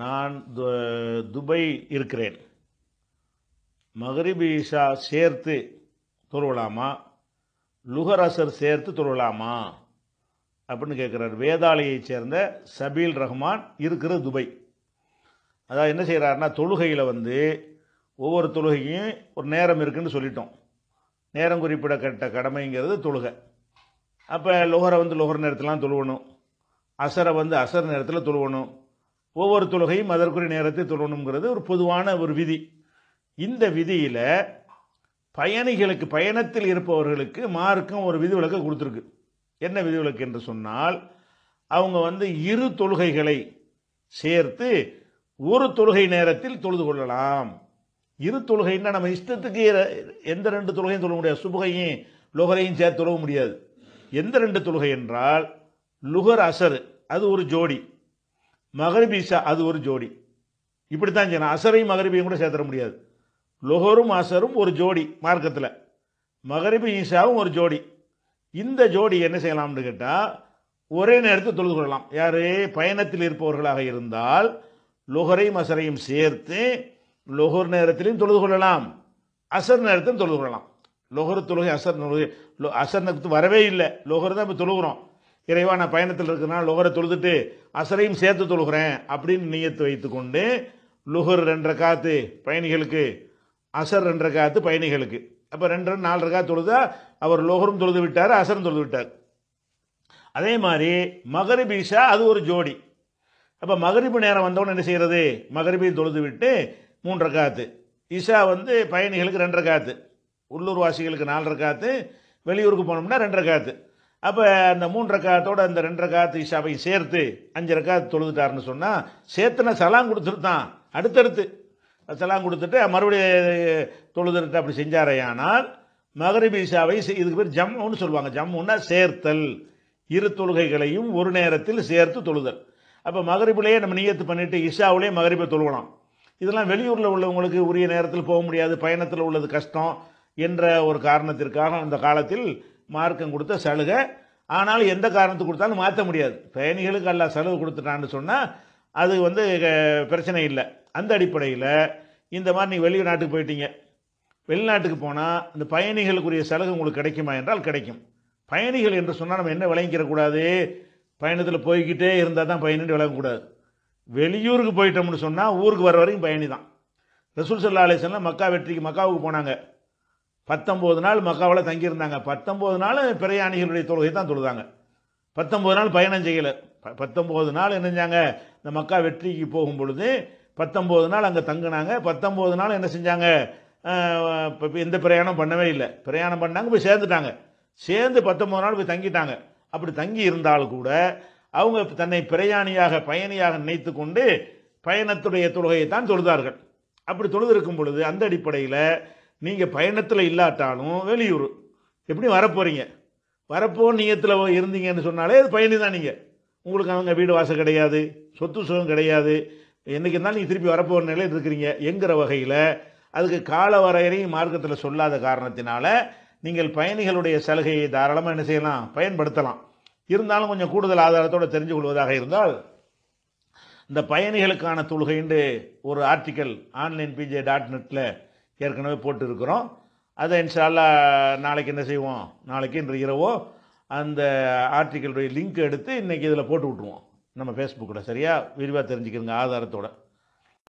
நான் துபை இருக்கிறேன் மகரிபி ஈஷா சேர்த்து தொழுவலாமா லுகரசர் சேர்த்து தொழுவலாமா அப்படின்னு கேட்குறார் வேதாலயைச் சேர்ந்த சபீல் ரஹ்மான் இருக்கிற துபை அதாவது என்ன செய்கிறாருன்னா தொழுகையில் வந்து ஒவ்வொரு தொழுகையும் ஒரு நேரம் இருக்குன்னு சொல்லிட்டோம் நேரம் குறிப்பிட கடமைங்கிறது தொழுகை அப்போ லுகரை வந்து லுகர் நேரத்திலாம் தொழுவணும் அசரை வந்து அசர் நேரத்தில் தொழுவணும் ஒவ்வொரு தொழுகையும் அதற்குரிய நேரத்தை தொழணுங்கிறது ஒரு பொதுவான ஒரு விதி இந்த விதியில் பயணிகளுக்கு பயணத்தில் இருப்பவர்களுக்கு மார்க்கும் ஒரு விதிவிலக்கு கொடுத்துருக்கு என்ன விதிவிலக்கு என்று சொன்னால் அவங்க வந்து இரு தொழுகைகளை சேர்த்து ஒரு தொழுகை நேரத்தில் தொழுது கொள்ளலாம் இரு தொழுகைன்னா நம்ம இஷ்டத்துக்கு எந்த ரெண்டு தொழுகையும் தொழுக முடியாது சுபகையும் லுகரையும் சேர்த்து தொழுக முடியாது எந்த ரெண்டு தொழுகை என்றால் லுகர் அசர் அது ஒரு ஜோடி மகரிபி அது ஒரு ஜோடி இப்படித்தான் செய்யணும் அசரையும் மகரிபையும் கூட சேர்த்துட முடியாது லொஹரும் அசரும் ஒரு ஜோடி மார்க்கத்தில் மகரபி ஈஷாவும் ஒரு ஜோடி இந்த ஜோடி என்ன செய்யலாம்னு கேட்டால் ஒரே நேரத்தில் தொழுது கொள்ளலாம் யார் பயணத்தில் இருப்பவர்களாக இருந்தால் லொஹரையும் அசரையும் சேர்த்து லொஹர் நேரத்திலையும் தொழுது கொள்ளலாம் அசர் நேரத்திலும் தொழுது கொள்ளலாம் லொஹர் தொழுகை அசர் அசர் வரவே இல்லை லொஹர் தான் இப்போ தொழுகிறோம் இறைவா நான் பயணத்தில் இருக்கிறனால லுகரை தொழுதுட்டு அசரையும் சேர்த்து தொழுகிறேன் அப்படின்னு வைத்து வைத்துக்கொண்டு லுகர் ரெண்டரை காத்து பயணிகளுக்கு அசர் ரெண்டரை காத்து பயணிகளுக்கு அப்போ ரெண்டு ரெண்டு நாலரை காத்து தொழுதா அவர் லுகரும் தொழுது விட்டார் அசரும் தொழுது விட்டார் அதே மாதிரி மகரிப் ஈஷா அது ஒரு ஜோடி அப்போ மகரிப்பு நேரம் வந்தவொடனே என்ன செய்கிறது மகரிபையும் தொழுது விட்டு மூன்றரை காத்து ஈஷா வந்து பயணிகளுக்கு ரெண்டரை காத்து உள்ளூர் வாசிகளுக்கு நாலரை காத்து வெளியூருக்கு போனோம்னா ரெண்டரை காத்து அப்போ அந்த மூன்று ரக்காத்தோட அந்த ரெண்டு ரக்காத்து இஷாவையும் சேர்த்து அஞ்சு ரக்காத்து தொழுதுட்டாருன்னு சொன்னால் சேர்த்துன சலாம் கொடுத்துருத்தான் அடுத்தடுத்து சலாம் கொடுத்துட்டு மறுபடியும் தொழுதுட்டு அப்படி செஞ்சாரையானால் மகரிபி இஷாவை இதுக்கு பேர் ஜம்முன்னு சொல்லுவாங்க ஜம்முன்னா சேர்த்தல் இரு தொழுகைகளையும் ஒரு நேரத்தில் சேர்த்து தொழுதல் அப்போ மகரிபிலேயே நம்ம நியத்து பண்ணிவிட்டு இஷாவிலேயே மகரிப்பை தொழுகலாம் இதெல்லாம் வெளியூரில் உள்ளவங்களுக்கு உரிய நேரத்தில் போக முடியாது பயணத்தில் உள்ளது கஷ்டம் என்ற ஒரு காரணத்திற்காக அந்த காலத்தில் மார்க்கம் கொடுத்த சலுகை ஆனாலும் எந்த காரணத்துக்கு கொடுத்தாலும் மாற்ற முடியாது பயணிகளுக்கு எல்லாம் செலவு கொடுத்துட்டான்னு சொன்னால் அது வந்து பிரச்சனை இல்லை அந்த அடிப்படையில் இந்த மாதிரி நீங்கள் வெளிநாட்டுக்கு போயிட்டீங்க வெளிநாட்டுக்கு போனால் இந்த பயணிகளுக்குரிய சலுகை உங்களுக்கு கிடைக்குமா என்றால் கிடைக்கும் பயணிகள் என்று சொன்னால் நம்ம என்ன விளங்கிக்கிறக்கூடாது பயணத்தில் போய்கிட்டே இருந்தால் தான் பயணின்னு விளங்கக்கூடாது வெளியூருக்கு போயிட்டோம்னு சொன்னால் ஊருக்கு வர வரைக்கும் பயணி தான் ரசூல் சல்லா அலேசன்லாம் மக்கா வெற்றிக்கு மக்காவுக்கு போனாங்க பத்தொம்போது நாள் மக்காவில் தங்கியிருந்தாங்க பத்தொம்போது நாள் பிரயாணிகளுடைய தொழுகை தான் தொழுதாங்க பத்தொம்போது நாள் பயணம் செய்யலை பத்தொம்போது நாள் என்ன செஞ்சாங்க இந்த மக்கா வெற்றிக்கு போகும் பொழுது பத்தொம்போது நாள் அங்கே தங்கினாங்க பத்தொம்போது நாள் என்ன செஞ்சாங்க எந்த பிரயாணம் பண்ணவே இல்லை பிரயாணம் பண்ணாங்க போய் சேர்ந்துட்டாங்க சேர்ந்து பத்தொம்போது நாள் போய் தங்கிட்டாங்க அப்படி தங்கி இருந்தால் கூட அவங்க தன்னை பிரயாணியாக பயணியாக நினைத்து கொண்டு பயணத்துடைய தொழுகையை தான் தொழுதார்கள் அப்படி தொழுது இருக்கும் பொழுது அந்த அடிப்படையில் நீங்கள் பயணத்தில் இல்லாட்டாலும் வெளியூர் எப்படி வரப்போகிறீங்க வரப்போ நீயத்தில் இருந்தீங்கன்னு சொன்னாலே அது பயணி தான் நீங்கள் உங்களுக்கு அவங்க வீடு வாசல் கிடையாது சொத்து சுகம் கிடையாது என்றைக்கு இருந்தாலும் நீங்கள் திருப்பி வரப்போகிற நிலையில் இருக்கிறீங்க என்கிற வகையில் அதுக்கு கால வரையறையும் மார்க்கத்தில் சொல்லாத காரணத்தினால நீங்கள் பயணிகளுடைய சலுகையை தாராளமாக என்ன செய்யலாம் பயன்படுத்தலாம் இருந்தாலும் கொஞ்சம் கூடுதல் ஆதாரத்தோடு தெரிஞ்சு கொள்வதாக இருந்தால் இந்த பயணிகளுக்கான தொழுகைன்று ஒரு ஆர்டிக்கல் ஆன்லைன் பிஜே டாட் நெட்டில் ஏற்கனவே போட்டிருக்கிறோம் அதை இன்ஷால்லா நாளைக்கு என்ன செய்வோம் நாளைக்கு இன்று இரவோ அந்த ஆர்டிக்கிளுடைய லிங்க் எடுத்து இன்றைக்கி இதில் போட்டு விட்ருவோம் நம்ம ஃபேஸ்புக்கில் சரியாக விரிவாக தெரிஞ்சுக்கிறோங்க ஆதாரத்தோடு